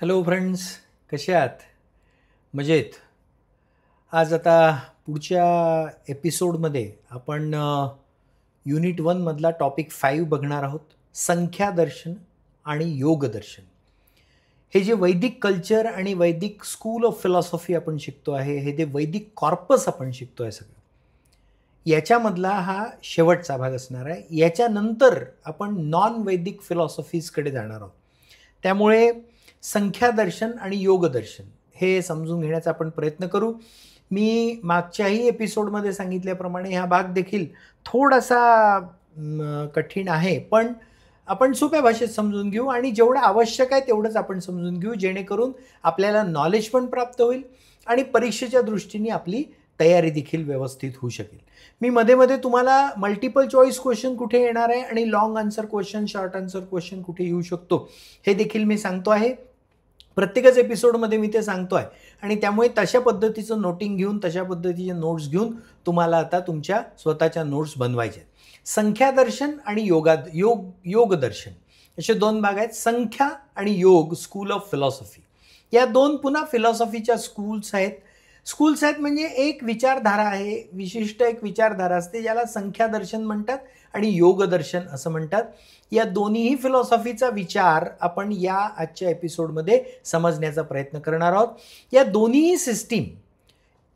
Hello friends कसे आहात मजेत आज आता पुढच्या एपिसोडमध्ये आपण युनिट वनमधला टॉपिक फाईव्ह बघणार आहोत संख्यादर्शन आणि योगदर्शन हे जे वैदिक कल्चर आणि वैदिक स्कूल ऑफ फिलॉसॉफी आपण शिकतो आहे हे जे वैदिक कॉर्पस आपण शिकतो आहे सगळं याच्यामधला हा शेवटचा भाग असणार आहे याच्यानंतर आपण नॉन वैदिक फिलॉसॉफीजकडे जाणार आहोत त्यामुळे संख्यादर्शन आणि योगदर्शन हे समजून घेण्याचा आपण प्रयत्न करू मी मागच्याही एपिसोडमध्ये सांगितल्याप्रमाणे हा भाग देखील थोडासा कठीण आहे पण आपण सोप्या भाषेत समजून घेऊ आणि जेवढं आवश्यक आहे तेवढंच आपण समजून घेऊ जेणेकरून आपल्याला नॉलेज पण प्राप्त होईल आणि परीक्षेच्या दृष्टीने आपली तयारी देखील व्यवस्थित होऊ शकेल मी मध्ये मध्ये तुम्हाला मल्टिपल चॉईस क्वेश्चन कुठे येणार आहे आणि long answer question short answer question कुठे येऊ शकतो हे देखील मी सांगतो आहे प्रत्येकच एपिसोडमध्ये मी ते सांगतो आहे आणि त्यामुळे तशा पद्धतीचं नोटिंग घेऊन तशा पद्धतीचे नोट्स घेऊन तुम्हाला आता तुमच्या स्वतःच्या नोट्स बनवायचे आहेत संख्यादर्शन आणि योगा योग योगदर्शन असे दोन भाग आहेत संख्या आणि योग स्कूल ऑफ फिलॉसॉफी या दोन पुन्हा फिलॉसॉफीच्या स्कूल्स आहेत स्कूल्स आहेत म्हणजे एक विचारधारा आहे विशिष्ट एक विचारधारा असते ज्याला संख्यादर्शन म्हणतात आणि योगदर्शन असं म्हणतात या दोन्हीही फिलॉसॉफीचा विचार आपण या आजच्या एपिसोडमध्ये समजण्याचा प्रयत्न करणार आहोत या दोन्हीही सिस्टीम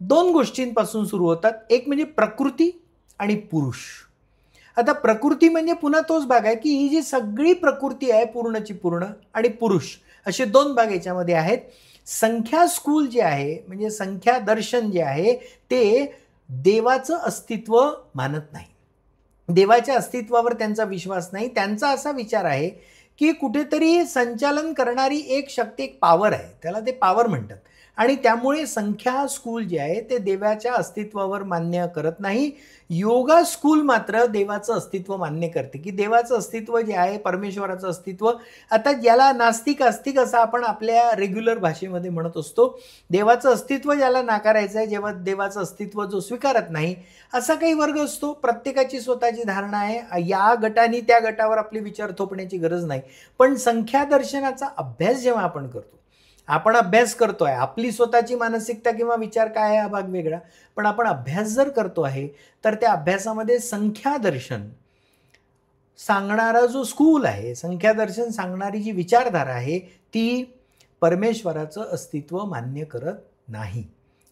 दोन गोष्टींपासून सुरू होतात एक म्हणजे प्रकृती आणि पुरुष आता प्रकृती म्हणजे पुन्हा तोच भाग आहे की ही जी सगळी प्रकृती आहे पूर्णची पूर्ण आणि पुरुष असे दोन भाग याच्यामध्ये आहेत संख्या स्कूल जे आहे म्हणजे संख्या दर्शन जे आहे ते देवाचं अस्तित्व मानत नाही देवाच्या अस्तित्वावर त्यांचा विश्वास नाही त्यांचा असा विचार आहे की कुठेतरी संचालन करणारी एक शक्ती एक पावर आहे त्याला ते पावर म्हणतात आणि त्यामुळे संख्या स्कूल जे आहे ते देवाच्या अस्तित्वावर मान्य करत नाही योगा स्कूल मात्र देवाचं अस्तित्व मान्य करते की देवाचं अस्तित्व जे आहे परमेश्वराचं अस्तित्व आता ज्याला नास्तिक आस्तिक असं आपण आपल्या रेग्युलर भाषेमध्ये म्हणत असतो देवाचं अस्तित्व ज्याला नाकारायचं आहे जेव्हा देवाचं अस्तित्व जो स्वीकारत नाही असा काही वर्ग असतो प्रत्येकाची स्वतःची धारणा आहे या गटाने त्या गटावर आपले विचार थोपण्याची गरज नाही पण संख्यादर्शनाचा अभ्यास जेव्हा आपण करतो आपण अभ्यास करतो आहे आपली स्वतःची मानसिकता किंवा विचार काय आहे हा भाग वेगळा पण आपण अभ्यास जर करतो आहे तर त्या अभ्यासामध्ये संख्यादर्शन सांगणारा जो स्कूल आहे संख्यादर्शन सांगणारी जी विचारधारा आहे ती परमेश्वराचं अस्तित्व मान्य करत नाही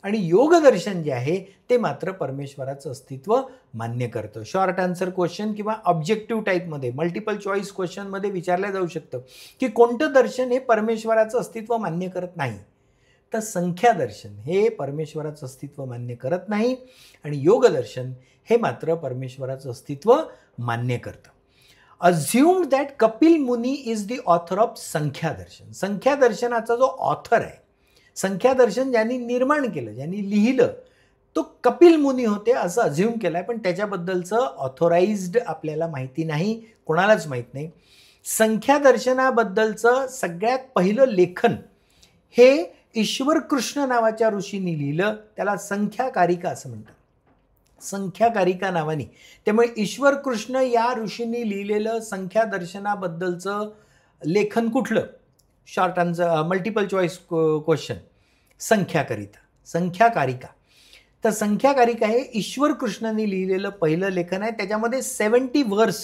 आणि योगदर्शन जे आहे ते मात्र परमेश्वराचं अस्तित्व मान्य करतं शॉर्ट आन्सर क्वेश्चन किंवा ऑब्जेक्टिव्ह टाईपमध्ये मल्टिपल चॉईस क्वेश्चनमध्ये विचारल्या जाऊ शकतं की कोणतं दर्शन हे परमेश्वराचं अस्तित्व मान्य करत नाही तर संख्यादर्शन हे परमेश्वराचं अस्तित्व मान्य करत नाही आणि योगदर्शन हे मात्र परमेश्वराचं अस्तित्व मान्य करतं assumed that Kapil Muni is the author of Sankhyadarshan संख्यादर्शनाचा जो ऑथर आहे संख्यादर्शन ज्यांनी निर्माण केलं ज्यांनी लिहिलं तो कपिल मुनी होते असं अझ्युम केलं आहे पण त्याच्याबद्दलचं ऑथोराइज्ड आपल्याला माहिती नाही कोणालाच माहीत नाही संख्यादर्शनाबद्दलचं सगळ्यात पहिलं लेखन हे ईश्वर कृष्ण नावाच्या ऋषींनी लिहिलं त्याला संख्याकारिका असं म्हणतात संख्याकारिका नावाने त्यामुळे ईश्वर कृष्ण या ऋषींनी लिहिलेलं संख्यादर्शनाबद्दलचं लेखन कुठलं short answer multiple choice question संख्याकरिता संख्याकारिका तर संख्याकारिका हे ईश्वर कृष्णाने लिहिलेलं पहिलं लेखन आहे त्याच्यामध्ये सेवन्टी वर्स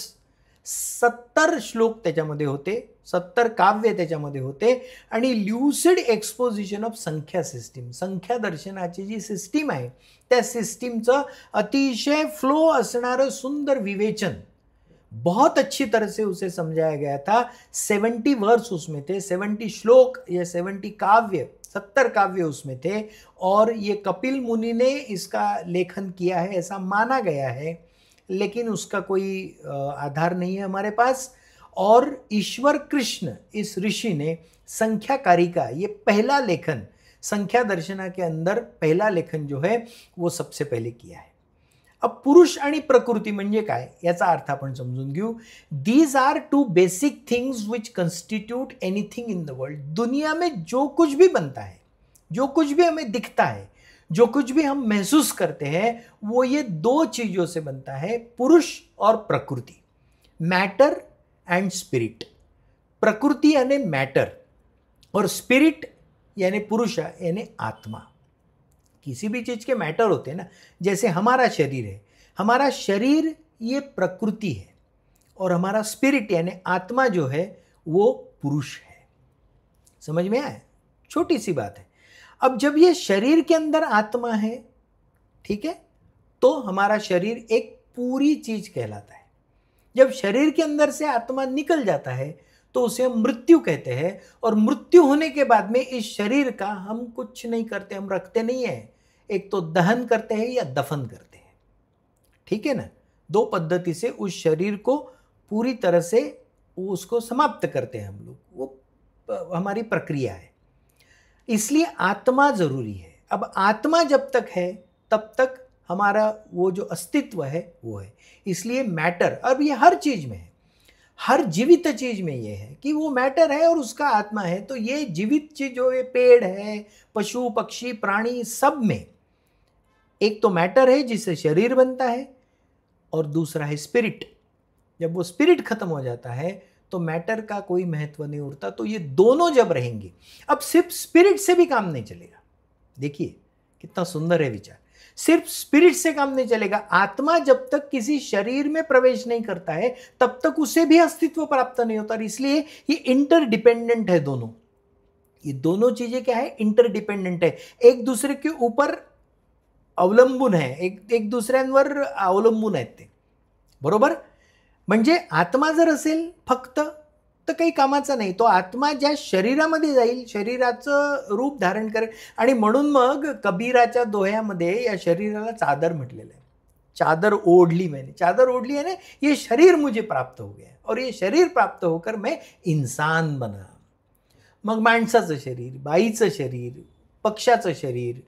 सत्तर श्लोक त्याच्यामध्ये होते सत्तर काव्य त्याच्यामध्ये होते आणि lucid exposition of Sankhya system Sankhya दर्शनाची जी सिस्टीम आहे त्या सिस्टीमचं अतिशय फ्लो असणारं सुंदर विवेचन बहुत अच्छी तरह से उसे समझाया गया था सेवेंटी वर्स उसमें थे सेवेंटी श्लोक या सेवेंटी काव्य सत्तर काव्य उसमें थे और ये कपिल मुनि ने इसका लेखन किया है ऐसा माना गया है लेकिन उसका कोई आधार नहीं है हमारे पास और ईश्वर कृष्ण इस ऋषि ने संख्याकारी का ये पहला लेखन संख्या दर्शना के अंदर पहला लेखन जो है वो सबसे पहले किया है अब पुरुष आणि प्रकृती म्हणजे काय याचा अर्थ आपण समजून घेऊ these are two basic things which constitute anything in the world दुनिया में जो कुछ भी बनता है जो कुछ भी हमें दिखता है जो कुछ भी हम महसूस करते हैं वो ये दो चीज़ों से बनता है पुरुष और प्रकृति मैटर एंड स्पिरिट प्रकृति यानी मैटर और स्पिरिट यानी पुरुष यानी आत्मा किसी भी चीज़ के मैटर होते हैं ना जैसे हमारा शरीर है हमारा शरीर ये प्रकृति है और हमारा स्पिरिट यानी आत्मा जो है वो पुरुष है समझ में आए छोटी सी बात है अब जब ये शरीर के अंदर आत्मा है ठीक है तो हमारा शरीर एक पूरी चीज कहलाता है जब शरीर के अंदर से आत्मा निकल जाता है तो उसे हम मृत्यु कहते हैं और मृत्यु होने के बाद में इस शरीर का हम कुछ नहीं करते हम रखते नहीं है एक तो दहन करते हैं या दफन करते हैं ठीक है ना दो पद्धति से उस शरीर को पूरी तरह से उसको समाप्त करते हैं हम लोग वो हमारी प्रक्रिया है इसलिए आत्मा ज़रूरी है अब आत्मा जब तक है तब तक हमारा वो जो अस्तित्व है वो है इसलिए मैटर अब ये हर चीज़ में है हर जीवित चीज़ में ये है कि वो मैटर है और उसका आत्मा है तो ये जीवित चीज जो ये पेड़ है पशु पक्षी प्राणी सब में एक तो मैटर है जिससे शरीर बनता है और दूसरा है स्पिरिट जब वो स्पिरिट खत्म हो जाता है तो मैटर का कोई महत्व नहीं उड़ता तो ये दोनों जब रहेंगे अब सिर्फ स्पिरिट से भी काम नहीं चलेगा देखिए कितना सुंदर है विचार सिर्फ स्पिरिट से काम नहीं चलेगा आत्मा जब तक किसी शरीर में प्रवेश नहीं करता है तब तक उसे भी अस्तित्व प्राप्त नहीं होता इसलिए ये इंटरडिपेंडेंट है दोनों ये दोनों चीजें क्या है इंटरडिपेंडेंट है एक दूसरे के ऊपर अवलंबून आहे एक एक दुसऱ्यांवर अवलंबून आहेत ते बरोबर म्हणजे आत्मा जर असेल फक्त तर काही कामाचा नाही तो आत्मा ज्या शरीरामध्ये जाईल शरीराचं रूप धारण करेल आणि म्हणून मग कबीराच्या दोह्यामध्ये या शरीराला चादर म्हटलेलं आहे चादर ओढ़ली मैंने चादर ओढली आहे ना हे शरीर मुझे प्राप्त हो गया और ये शरीर प्राप्त होकर मैं इन्सान बना मग माणसाचं शरीर बाईचं शरीर पक्षाचं शरीर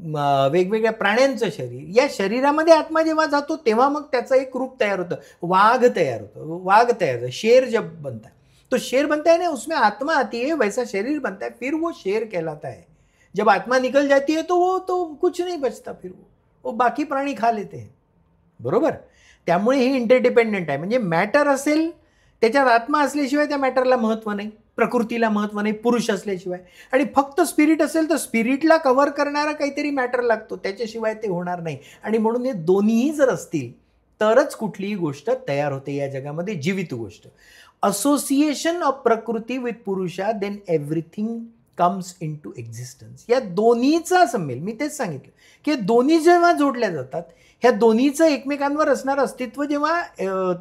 वेगवेगळ्या प्राण्यांचं शरीर या शरीरामध्ये आत्मा जेव्हा जातो तेव्हा मग त्याचं एक रूप तयार होतं वाघ तयार होतं वाघ तयार होतं शेर जब बनता तो शेर बनता है ना उसमें आत्मा आती है वैसा शरीर बनता है फिर वो शेर कहलाता है जब आत्मा निकल जाती है तो वो तो कुछ नहीं बचता फिर वो वो बाकी प्राणी खा लेते हैं बरोबर त्यामुळे ही इंटरडिपेंडंट आहे म्हणजे मॅटर असेल त्याच्यात आत्मा असल्याशिवाय त्या मॅटरला महत्त्व नाही प्रकृतीला महत्त्व नाही पुरुष असल्याशिवाय आणि फक्त स्पिरिट असेल तर स्पिरिटला कव्हर करणारा काहीतरी मॅटर लागतो त्याच्याशिवाय ते होणार नाही आणि म्हणून हे दोन्हीही जर असतील तरच कुठलीही गोष्ट तयार होते या जगामध्ये जीवित गोष्ट association of Prakriti with Purusha then everything comes into टू एक्झिस्टन्स या दोन्हीचा संमेल मी तेच सांगितलं की दोन्ही जेव्हा जोडल्या जातात ह्या दोन्हीचं एकमेकांवर असणारं अस्तित्व जेव्हा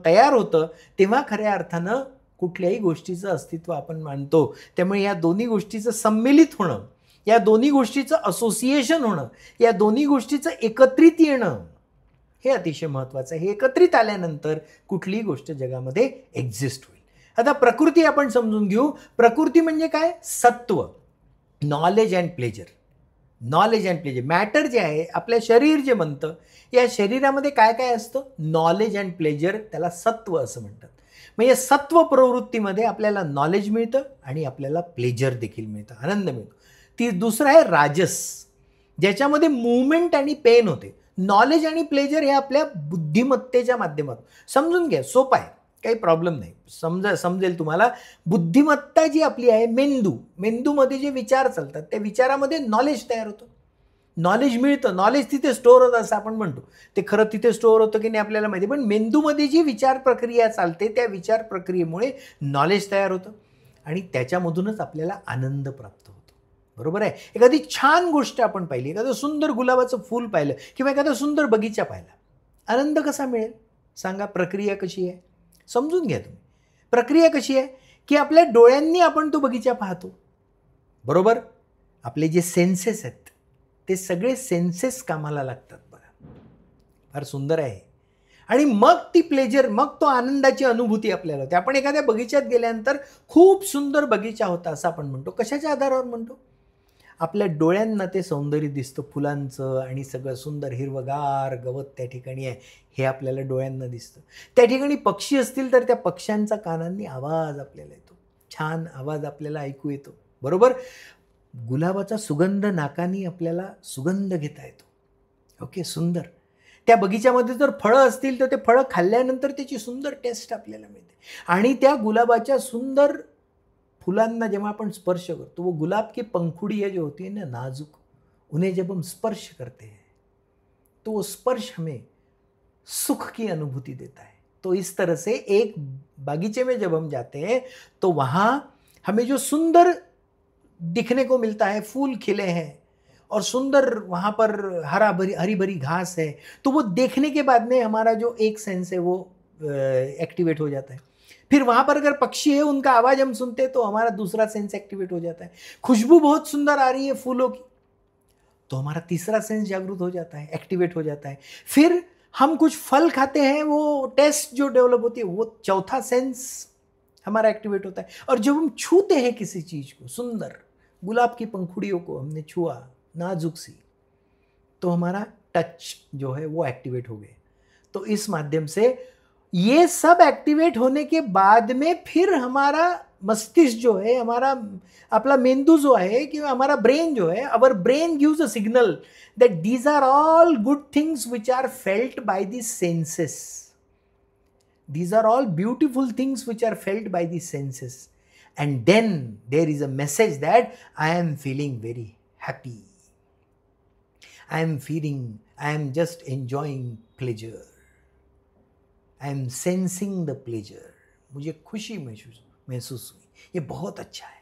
तयार होतं तेव्हा खऱ्या अर्थानं कुठल्याही गोष्टीचं अस्तित्व आपण मानतो त्यामुळे या दोन्ही गोष्टीचं संमिलित होणं या दोन्ही गोष्टीचं असोसिएशन होणं या दोन्ही गोष्टीचं एकत्रित येणं हे अतिशय महत्त्वाचं आहे हे एकत्रित आल्यानंतर कुठलीही गोष्ट जगामध्ये एक्झिस्ट होईल आता प्रकृती आपण समजून घेऊ प्रकृती म्हणजे काय सत्व knowledge and pleasure knowledge and pleasure matter जे आहे आपल्या शरीर जे म्हणतं या शरीरामध्ये काय काय असतं नॉलेज अँड प्लेजर त्याला सत्व असं म्हणतात म्हणजे सत्व प्रवृत्तीमध्ये आपल्याला नॉलेज मिळतं आणि आपल्याला प्लेजर देखील मिळतं आनंद मिळतो ती दुसरं आहे राजस ज्याच्यामध्ये मुवमेंट आणि पेन होते नॉलेज आणि प्लेजर हे आपल्या बुद्धिमत्तेच्या माध्यमातून समजून घ्या सोपं आहे काही प्रॉब्लेम नाही समजा समजेल तुम्हाला बुद्धिमत्ता जी आपली आहे मेंदू मेंदूमध्ये जे विचार चालतात त्या विचारामध्ये नॉलेज तयार होतं नॉलेज मिळतं नॉलेज तिथे स्टोअर होतं असं आपण म्हणतो ते खरं तिथे स्टोअर होतं की नाही आपल्याला माहिती पण मेंदूमध्ये जी विचार प्रक्रिया चालते त्या विचार प्रक्रियेमुळे नॉलेज तयार होतं आणि त्याच्यामधूनच आपल्याला आनंद प्राप्त होतो बरोबर आहे एखादी छान गोष्ट आपण पाहिली एखादं सुंदर गुलाबाचं फूल पाहिलं किंवा एखादा सुंदर बगीचा पाहिला आनंद कसा मिळेल सांगा प्रक्रिया कशी आहे समजून घ्या तुम्ही प्रक्रिया कशी आहे की आपल्या डोळ्यांनी आपण तो बगीचा पाहतो बरोबर आपले जे सेन्सेस आहेत ते सगळे सेन्सेस कामाला लागतात बघा फार सुंदर आहे आणि मग ती प्लेजर मग तो आनंदाची अनुभूती आपल्याला होते आपण एखाद्या बगीचात गेल्यानंतर खूप सुंदर बगीचा होता असं आपण म्हणतो कशाच्या आधारावर म्हणतो आपल्या डोळ्यांना ते सौंदर्य दिसतं फुलांचं आणि सगळं सुंदर हिरवगार गवत त्या ठिकाणी आहे हे आपल्याला डोळ्यांना दिसतं त्या ठिकाणी पक्षी असतील तर त्या पक्ष्यांचा कानांनी आवाज आपल्याला येतो छान आवाज आपल्याला ऐकू येतो बरोबर गुलाबाचा सुगंध नाकानी आपल्याला सुगंध घेता येतो ओके सुंदर त्या बगीच्यामध्ये जर फळं असतील तर ते फळं खाल्ल्यानंतर त्याची सुंदर टेस्ट आपल्याला मिळते आणि त्या गुलाबाच्या सुंदर फुलांना जेव्हा आपण स्पर्श करतो वो गुलाब की पंखुडी जो होती है ना नाजुक उन्हें जब हम स्पर्श करते हैं तो वो स्पर्श हमें सुख की अनुभूति देता है तो इस तरह से एक बागीचे में जब हम जाते हैं तो वहाँ हमें जो सुंदर दिखने को मिलता है फूल खिले हैं और सुंदर वहाँ पर हरा भरी हरी भरी घास है तो वो देखने के बाद में हमारा जो एक सेंस है वो एक्टिवेट हो जाता है फिर वहाँ पर अगर पक्षी है उनका आवाज़ हम सुनते हैं तो हमारा दूसरा सेंस एक्टिवेट हो जाता है खुशबू बहुत सुंदर आ रही है फूलों की तो हमारा तीसरा सेंस जागरूक हो जाता है एक्टिवेट हो जाता है फिर हम कुछ फल खाते हैं वो टेस्ट जो डेवलप होती है वो चौथा सेंस हमारा एक्टिवेट होता है और जब हम छूते हैं किसी चीज़ को सुंदर गुलाब की पंखुड़ियों को हमने छुआ नाजुक सी तो हमारा टच जो है वो एक्टिवेट हो गए तो इस माध्यम से ये सब एक्टिवेट होने के बाद में फिर हमारा मस्तिष्क जो है हमारा अपना मेंदू जो है कि हमारा ब्रेन जो है our brain gives a signal that these are all good things which are felt by the senses these are all beautiful things which are felt by the senses and then there is a message that I am feeling very happy. I am feeling, I am just enjoying pleasure. I am sensing the pleasure मुझे खुशी महसूस महसूस हुई ये बहुत अच्छा है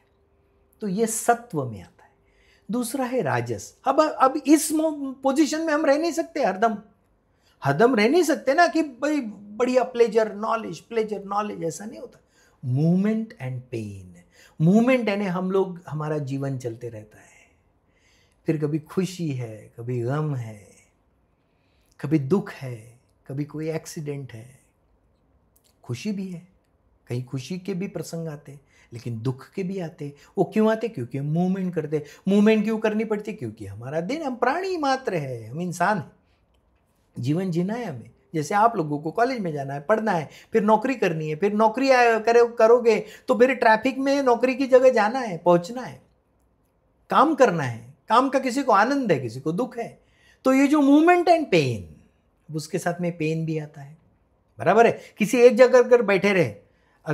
तो ये सत्व में आता है दूसरा है राजस अब अब इस पोजीशन में हम रह नहीं सकते हरदम हरदम रह नहीं सकते ना कि भाई बढ़िया प्लेजर नॉलेज प्लेजर नॉलेज ऐसा नहीं होता मूवमेंट एंड पेन मूवमेंट यानी हम लोग हमारा जीवन चलते रहता है फिर कभी खुशी है कभी गम है कभी दुख है कभी कोई एक्सीडेंट है खुशी भी है कहीं खुशी के भी प्रसंग आते हैं लेकिन दुख के भी आते वो क्यों आते क्योंकि हम मूवमेंट करते मूवमेंट क्यों करनी पड़ती क्योंकि हमारा दिन हम प्राणी मात्र है हम इंसान हैं जीवन जीना है हमें जैसे आप लोगों को कॉलेज में जाना है पढ़ना है फिर नौकरी करनी है फिर नौकरी करे करोगे तो फिर ट्रैफिक में नौकरी की जगह जाना है पहुंचना है काम करना है काम का किसी को आनंद है किसी को दुख है तो ये जो मूवमेंट एंड पेन उसके साथ में पेन भी आता है बराबर है किसी एक जगह कर बैठे रहे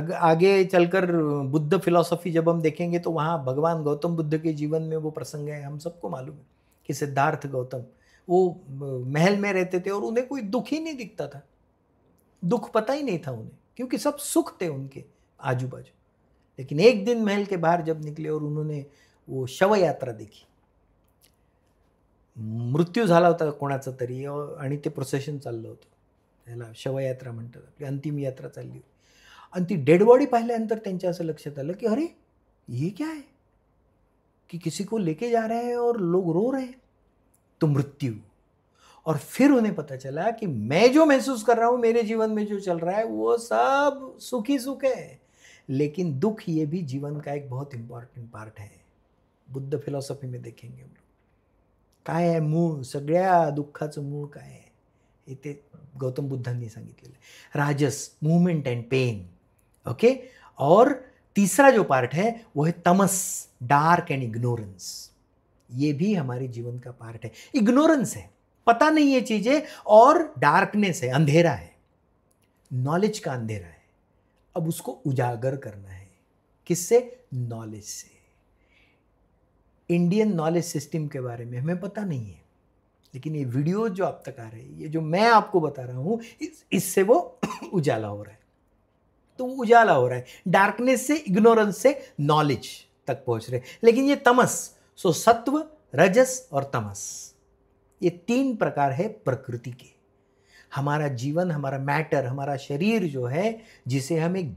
अगर आगे चलकर बुद्ध फिलॉसफी जब हम देखेंगे तो वहाँ भगवान गौतम बुद्ध के जीवन में वो प्रसंग है हम सबको मालूम है कि सिद्धार्थ गौतम वो महल में रहते थे और उन्हें कोई दुख ही नहीं दिखता था दुख पता ही नहीं था उन्हें क्योंकि सब सुख थे उनके आजू बाजू लेकिन एक दिन महल के बाहर जब निकले और उन्होंने वो शव यात्रा देखी मृत्यू झाला होता कोणाचा तरी आणि ते प्रोसेशन चाललं होतं त्याला शवयात्रा म्हणतात आपली अंतिम यात्रा चालली होती आणि ती डेड बॉडी पाहिल्यानंतर त्यांच्या असं लक्षात आलं की अरे हे क्या है कि किसी को लेके जा रहे हैं और लोग रो रहे हैं तो मृत्यु और फिर उन्हें पता चला कि मैं जो महसूस कर रहा हूँ मेरे जीवन में जो चल रहा है वो सब सुखी सुख है लेकिन दुख ये भी जीवन का एक बहुत इंपॉर्टेंट पार्ट है बुद्ध फिलॉसफी में देखेंगे हम लोग काय मूल मूळ सगळ्या दुःखाचं मूळ काय आहे हे ते गौतम बुद्धांनी सांगितलेलं आहे राजस मूवमेंट अँड पेन ओके और तीसरा जो पार्ट है वो है तमस डार्क एंड इग्नोरेंस ये भी हमारे जीवन का पार्ट है इग्नोरेंस है पता नहीं है चीज़ें और डार्कनेस है अंधेरा है नॉलेज का अंधेरा है अब उसको उजागर करना है किससे नॉलेज से इंडियन नॉलेज सिस्टम के बारे में हमें पता नहीं है लेकिन ये वीडियो जो आप तक आ रहे हैं ये जो मैं आपको बता रहा हूं इस, इससे वो उजाला हो रहा है तो वो उजाला हो रहा है डार्कनेस से इग्नोरेंस से नॉलेज तक पहुंच रहे लेकिन ये तमस सो सत्व रजस और तमस ये तीन प्रकार है प्रकृति के हमारा जीवन हमारा मैटर हमारा शरीर जो है जिसे हम एक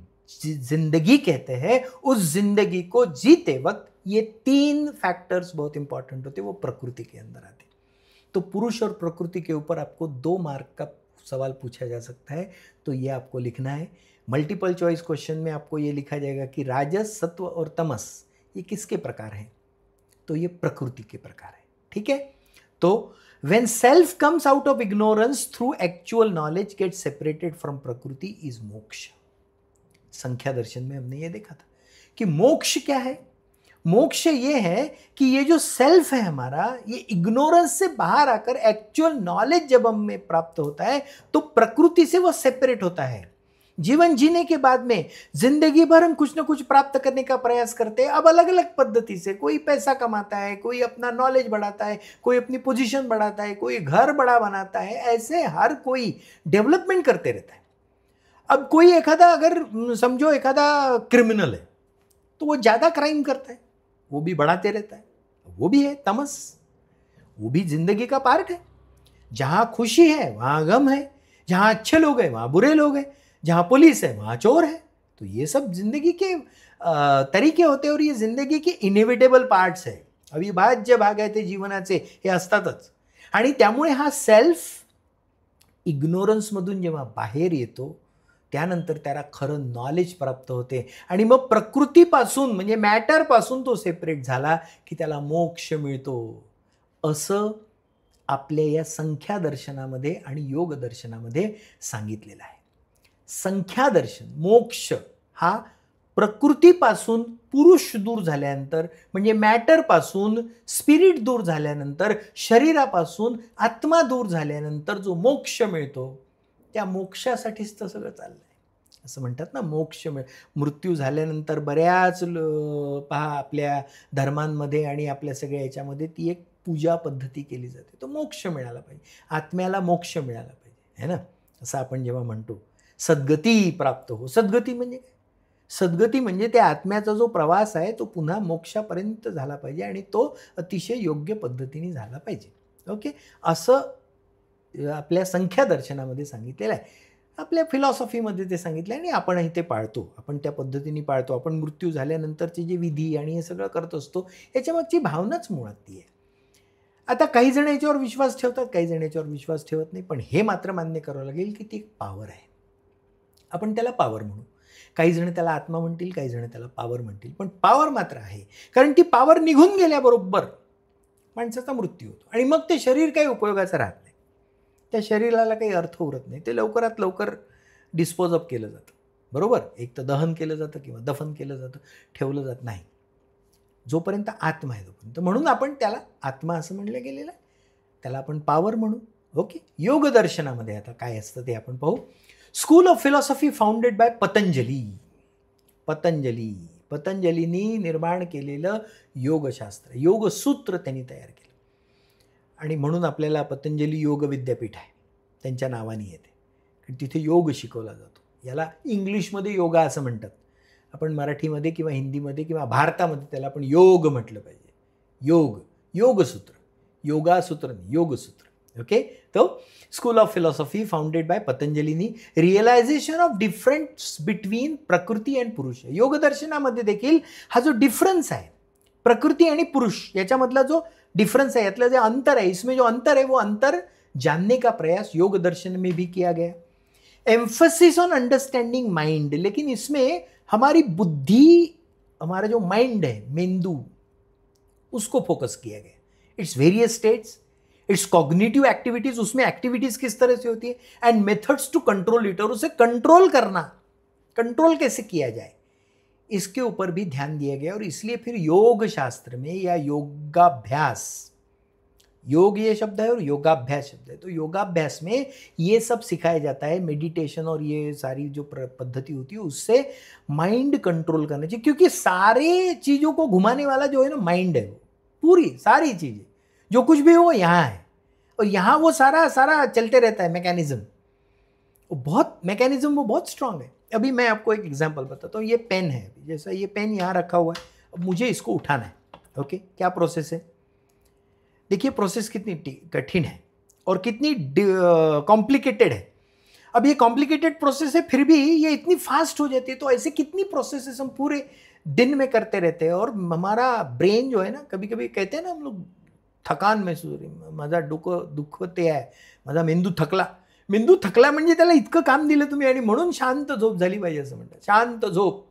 जिंदगी कहते हैं उस जिंदगी को जीते वक्त ये तीन फैक्टर्स बहुत इंपॉर्टेंट होते हैं वो प्रकृति के अंदर आते तो पुरुष और प्रकृति के ऊपर आपको दो मार्क का सवाल पूछा जा सकता है तो ये आपको लिखना है मल्टीपल चॉइस क्वेश्चन में आपको ये लिखा जाएगा कि राजस सत्व और तमस ये किसके प्रकार हैं तो ये प्रकृति के प्रकार है ठीक है तो when self comes out of ignorance through actual knowledge get separated from Prakriti is moksha Sankhya दर्शन में हमने ये देखा था कि मोक्ष क्या है मोक्ष ये है कि ये जो सेल्फ है हमारा ये इग्नोरेंस से बाहर आकर एक्चुअल नॉलेज जब हमें प्राप्त होता है तो प्रकृति से वो सेपरेट होता है जीवन जीने के बाद में जिंदगी भर हम कुछ ना कुछ प्राप्त करने का प्रयास करते हैं अब अलग अलग पद्धति से कोई पैसा कमाता है कोई अपना नॉलेज बढ़ाता है कोई अपनी पोजीशन बढ़ाता है कोई घर बड़ा बनाता है ऐसे हर कोई डेवलपमेंट करते रहता है अब कोई एखादा अगर समझो एखादा क्रिमिनल है तो वो ज़्यादा क्राइम करता है वो भी बढ़ाते रहता है वो भी है तमस वो भी जिंदगी का पार्ट है जहाँ खुशी है वहाँ गम है जहाँ अच्छे लोग हैं वहाँ बुरे लोग हैं जहाँ पुलिस है वहाँ चोर है तो ये सब ज़िंदगी के तरीके होते और ये ज़िंदगी के इनएविटेबल पार्ट्स आहे अविभाज्य भाग आहे ते जीवनाचे हे असतातच आणि त्यामुळे हा सेल्फ इग्नोरन्समधून जेव्हा बाहेर येतो त्यानंतर त्याला खरं नॉलेज प्राप्त होते आणि मग प्रकृतीपासून म्हणजे मॅटरपासून तो सेपरेट झाला की त्याला मोक्ष मिळतो असं आपल्या या संख्या दर्शनामध्ये आणि योग दर्शनामध्ये सांगितलेलं आहे संख्यादर्शन मोक्ष हा प्रकृतीपासून पुरुष दूर झाल्यानंतर म्हणजे मॅटरपासून स्पिरिट दूर झाल्यानंतर शरीरापासून आत्मा दूर झाल्यानंतर जो मोक्ष मिळतो त्या मोक्षासाठीच तर सगळं चाललं आहे असं म्हणतात ना मोक्ष मिळ मृत्यू झाल्यानंतर बऱ्याच पहा आपल्या धर्मांमध्ये आणि आपल्या सगळ्या याच्यामध्ये ती एक पूजा पद्धती केली जाते तो मोक्ष मिळाला पाहिजे आत्म्याला मोक्ष मिळाला पाहिजे है ना असं आपण जेव्हा म्हणतो सद्गती प्राप्त हो सद्गती म्हणजे काय सद्गती म्हणजे त्या आत्म्याचा जो प्रवास आहे तो पुन्हा मोक्षापर्यंत झाला पाहिजे आणि तो अतिशय योग्य पद्धतीने झाला पाहिजे ओके असं आपल्या संख्यादर्शनामध्ये सांगितलेलं आहे आपल्या फिलॉसॉफीमध्ये ते सांगितलं आणि आपणही ते पाळतो आपण त्या पद्धतीने पाळतो आपण मृत्यू झाल्यानंतरची जे विधी आणि हे सगळं करत असतो याच्यामागची भावनाच मुळात ती आहे आता काही जण याच्यावर विश्वास ठेवतात काही जण याच्यावर विश्वास ठेवत नाही पण हे मात्र मान्य करावं लागेल की ती एक पावर आहे आपण त्याला पावर म्हणू काही जण त्याला आत्मा म्हणतील काही जण त्याला पावर म्हणतील पण पावर मात्र आहे कारण ती पावर निघून गेल्याबरोबर माणसाचा मृत्यू होतो आणि मग ते शरीर काही उपयोगाचं राहत नाही त्या शरीराला काही अर्थ उरत नाही ते लवकरात लवकर डिस्पोज अप केलं जातं बरोबर एक तर दहन केलं जातं किंवा दफन केलं जातं ठेवलं जात नाही जोपर्यंत आत्मा आहे तोपर्यंत म्हणून आपण त्याला आत्मा असं म्हणलं गेलेलं आहे त्याला आपण पावर म्हणू ओके योगदर्शनामध्ये आता काय असतं ते आपण पाहू school of philosophy founded by Patanjali Patanjali पतंजलीनी निर्माण केलेलं योगशास्त्र योगसूत्र त्यांनी तयार केलं आणि म्हणून आपल्याला पतंजली योग विद्यापीठ आहे त्यांच्या नावाने येते कारण तिथे योग शिकवला जातो याला इंग्लिशमध्ये योगा असं म्हणतात आपण मराठीमध्ये किंवा हिंदीमध्ये किंवा भारतामध्ये त्याला आपण योग म्हटलं पाहिजे योग योगसूत्र योगासूत्र योगसूत्र तो school of philosophy founded by Patanjali Patanjalini, realization of difference between Prakriti and Purusha. योग दर्शनामध्ये देखील हा जो डिफरन्स आहे प्रकृती आणि पुरुष याच्यामधला जो डिफरेंस है यातला जे अंतर है इसमें जो अंतर है वो अंतर जानने का प्रयास योग दर्शन में भी किया गया एम्फोसिस ऑन अंडरस्टैंडिंग माइंड लेकिन इसमें हमारी बुद्धि हमारा जो माइंड है मेंदू उसको फोकस किया गया its various states its cognitive activities उसमें एक्टिविटीज किस तरह से होती है and methods to control it और उसे कंट्रोल करना कंट्रोल कैसे किया जाए इसके ऊपर भी ध्यान दिया गया और इसलिए फिर योग शास्त्र में या योगाभ्यास योग ये शब्द है और योगाभ्यास शब्द है तो योगाभ्यास में ये सब सिखाया जाता है मेडिटेशन और ये सारी जो पद्धति होती है उससे माइंड कंट्रोल करना चाहिए क्योंकि सारे चीज़ों को घुमाने वाला जो है ना माइंड है वो पूरी सारी चीज़ें जो कुछ भी हो यहाँ है और यहाँ वो सारा सारा चलते रहता है मैकेनिज़्म वो बहुत मैकेनिज़्म वो बहुत स्ट्रांग है अभी मैं आपको एक एग्जांपल बताता हूँ ये पेन है जैसा ये पेन यहाँ रखा हुआ है अब मुझे इसको उठाना है ओके क्या प्रोसेस है देखिए प्रोसेस कितनी कठिन है और कितनी कॉम्प्लिकेटेड है अब ये कॉम्प्लिकेटेड प्रोसेस है फिर भी ये इतनी फास्ट हो जाती है तो ऐसे कितनी प्रोसेसेस हम पूरे दिन में करते रहते हैं और हमारा ब्रेन जो है ना कभी कभी कहते हैं ना हम लोग थकान महसूस माझा डोकं दुःख ते आहे माझा मेंदू थकला मेंदू थकला म्हणजे त्याला इतकं काम दिलं तुम्ही आणि म्हणून शांत झोप झाली पाहिजे असं म्हणतात शांत झोप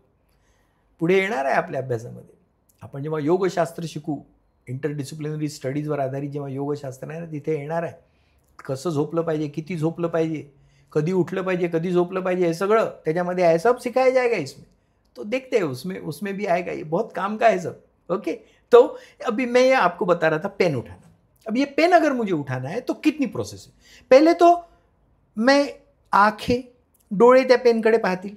पुढे येणार आहे आपल्या अभ्यासामध्ये आपण जेव्हा योगशास्त्र शिकू इंटरडिसिप्लिनरी स्टडीजवर आधारित जेव्हा योगशास्त्र आहे ना तिथे येणार आहे कसं झोपलं पाहिजे किती झोपलं पाहिजे कधी उठलं पाहिजे कधी झोपलं पाहिजे हे सगळं त्याच्यामध्ये आहे सब आहे का इसमें तो देखते उसमे उसमें उसमें भी का ये बहुत काम का आहे सब ओके तो अभी मैं ये आपको बता रहा था पेन उठाना अब ये पेन अगर मुझे उठाना है तो कितनी प्रोसेस आहे पहिले तो मैं आखे डोळे त्या पेनकडे पाहतील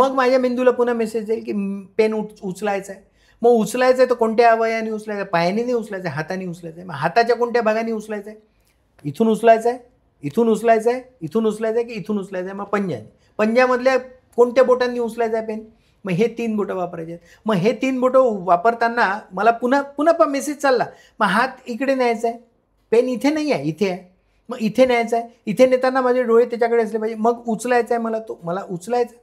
मग माझ्या मेंदूला पुन्हा मेसेज येईल की पेन उच उचलायचा आहे मग उचलायचं आहे तर कोणत्या अवयाने उचलायचं पायाने नाही उचलायचं आहे हाताने उचलायचं आहे मग हाताच्या कोणत्या भागाने उचलायचं आहे इथून उचलायचं आहे इथून उचलायचं आहे इथून उचलायचं आहे की इथून उचलायचं आहे मग पंजाने पंजामधल्या कोणत्या बोटांनी उचलायचं आहे पेन मग हे तीन बोटं वापरायचे मग हे तीन बोटं वापरताना मला पुन्हा पुन्हा पण मेसेज चालला मग हात इकडे न्यायचा आहे पेन इथे नाही आहे इथे आहे मग इथे न्यायचा आहे इथे नेताना माझे डोळे त्याच्याकडे असले पाहिजे मग उचलायचा आहे मला तो मला उचलायचा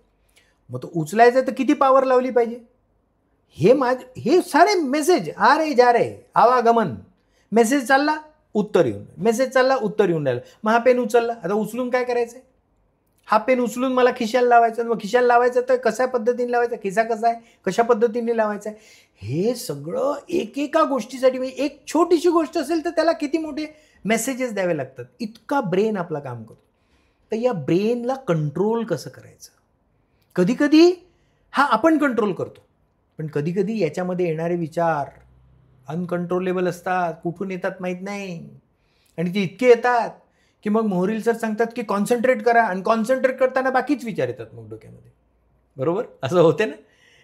मग तो उचलायचा तर किती पावर लावली पाहिजे हे माझ हे सारे मेसेज आ रे जा रे आवागमन मेसेज चालला उत्तर येऊन मेसेज चालला उत्तर येऊन राहिलं मग हा पेन उचलला आता उचलून काय करायचं आहे हा पेन उचलून मला खिशाला लावायचा मग खिशाला लावायचं तर कशा पद्धतीने लावायचा खिसा कसा आहे कशा पद्धतीने लावायचं आहे हे सगळं एकेका गोष्टीसाठी म्हणजे एक छोटीशी गोष्ट असेल तर त्याला किती मोठे मेसेजेस द्यावे लागतात इतका ब्रेन आपला काम करतो तर या ब्रेनला कंट्रोल कसं करायचं कधीकधी हा आपण कंट्रोल करतो पण कधीकधी याच्यामध्ये येणारे विचार अनकंट्रोलेबल असतात कुठून येतात माहीत नाही आणि ते इतके येतात की मग मोहरील सर सांगतात की कॉन्सन्ट्रेट करा आणि कॉन्सन्ट्रेट करताना बाकीच विचार येतात मग डोक्यामध्ये बरोबर असं होते ना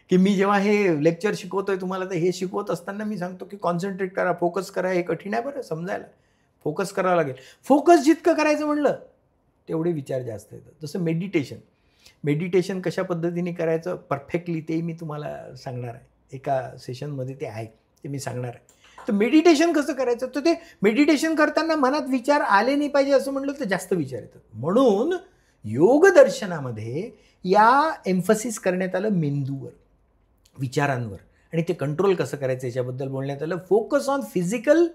की मी जेव्हा हे लेक्चर शिकवतोय तुम्हाला तर हे शिकवत असताना मी सांगतो की कॉन्सन्ट्रेट करा फोकस करा हे कठीण आहे बरं समजायला फोकस करावं लागेल फोकस जितकं करायचं म्हणलं तेवढे विचार जास्त येतात जसं मेडिटेशन मेडिटेशन कशा पद्धतीने करायचं परफेक्टली तेही मी तुम्हाला सांगणार आहे एका सेशनमध्ये ते आहे ते मी सांगणार आहे तर मेडिटेशन कसं करायचं तर ते मेडिटेशन करताना मनात विचार आले नाही पाहिजे असं म्हटलं तर जास्त विचार येतात म्हणून योगदर्शनामध्ये या एम्फसिस करण्यात आलं मेंदूवर विचारांवर आणि ते कंट्रोल कसं करायचं याच्याबद्दल बोलण्यात आलं focus on physical